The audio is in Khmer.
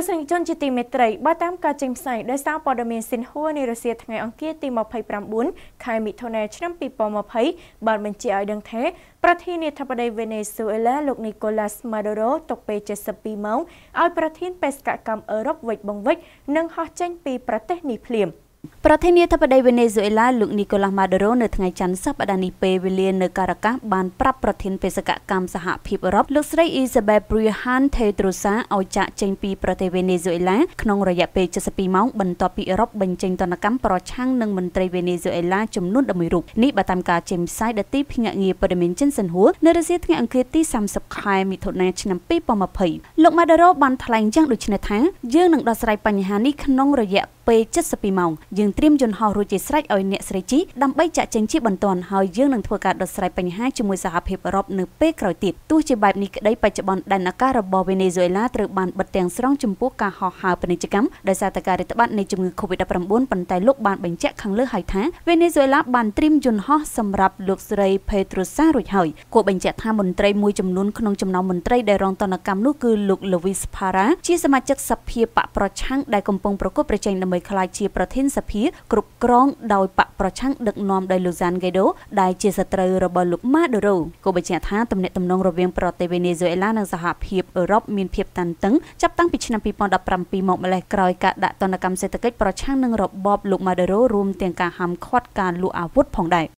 ស្សនិកជនជាទីមេត្រីបើតាមការចេញផ្សាយដោយសារព័ត៌មានស៊ីនហួរនៃរុស្ស៊ីថ្ងៃអង្គារទី29ខែមិថុនាឆ្នាំ2020បានបញ្ជាក់ឲ្យដឹងថាប្រធានាធិបតីវេណេស៊ុយអេឡាលោកនីកូឡាស់ម៉ាដូរ៉ូຕົកពេល72ម៉ោងឲ្យប្រធានបេសកកម្មអឺរ៉ុបវិចបងវិចនិងហោះចេញពីប្រទេសនេះភ្លាម។ប្រធានាធិបតីវេណេស៊ុយអេឡាលោកនីកូឡាស់ម៉ាដូរ៉ូនៅថ្ងៃច័ន្ទសប្តាហ៍នេះពេលវេលានៅការ៉ាកាសបានប្រាប់ប្រធានបេសកកម្មសហភាពអឺរ៉ុបលោកស្រីអ៊ីសាបេប្រីហានថេត្រូសាឲ្យចាក់ចេញពីប្រទេសវេណេស៊ុយអេឡា ក្នុងរយៈពេល72ម៉ោងបន្ទាប់ពីអឺរ៉ុបបញ្ចេញទណ្ឌកម្មប្រឆាំងនឹងមន្ត្រីវេណេស៊ុយអេឡាចំនួន11រូបនេះបើតាមការចេញផ្សាយដទីភ្នាក់ងារព័ត៌មានចិនសិនហួរនៅរសៀលថ្ងៃអង្គារទី30ខែមិថុនាឆ្នាំ2020លោកម៉ាដូរ៉ូបានថ្លែងយ៉ាងដូចនេះថាយើងនឹងដោះស្រាយបញ្ហានេះក្នុងរយៈពេល72ម៉ោងយើងត្រៀមយន្តហោះរួចជាស្រេចឲ្យអ្នកស្រីជីដើម្បីចាក់ចេញជាបន្ទាន់ហើយយើងនឹងធ្វើការដោះស្រាយបញ្ហាជាមួយសហភាពអឺរ៉ុបនៅពេលក្រោយទៀតទោះជាបែបនេះក្តីបច្ចុប្បន្នដែនអាកាសរបស់វេណេស៊ុយឡាត្រូវបានបិទទាំងស្រុងចំពោះការហោះហើរពាណិជ្ជកម្មដោយសារតែការរាតត្បាតនៃជំងឺ Covid-19 ប៉ុន្តែលោកបានបញ្ជាក់ខាងលើហើយថាវេណេស៊ុយឡាបានត្រៀមយន្តហោះសម្រាប់លោកស្រីផេត្រូសារួចហើយគាត់បញ្ជាក់ថាមន្ត្រីមួយចំនួនក្នុងចំណោមមន្ត្រីដែលរងតនកម្មនោះគឺលោក Luis Parra ជាសមាជិកសភាបកប្រឆាំងដែលកំពុងប្រកួតប្រជែងដើម្បីដើម្បីក្លាយជាប្រធានសភាគ្រប់គ្រង ដោយបកប្រឆាំងដឹកនាំដោយលូសានហ្គេដូដែលជាសត្រូវរបស់លោកម៉ាដូរ៉ូក៏បញ្ជាក់ថាទំនាក់ទំនងរវាងប្រទេសវេណេស៊ុយអេឡានិងសហភាពអឺរ៉ុបមានភាព តានតឹងចាប់តាំងពីឆ្នាំ2017មកម្លេះក្រោយការដាក់ទណ្ឌកម្មសេដ្ឋកិច្ចប្រឆាំងនឹងរបបលោកម៉ាដូរ៉ូរួម ទាំងការហាមឃាត់ការលក់អាវុធផងដែរ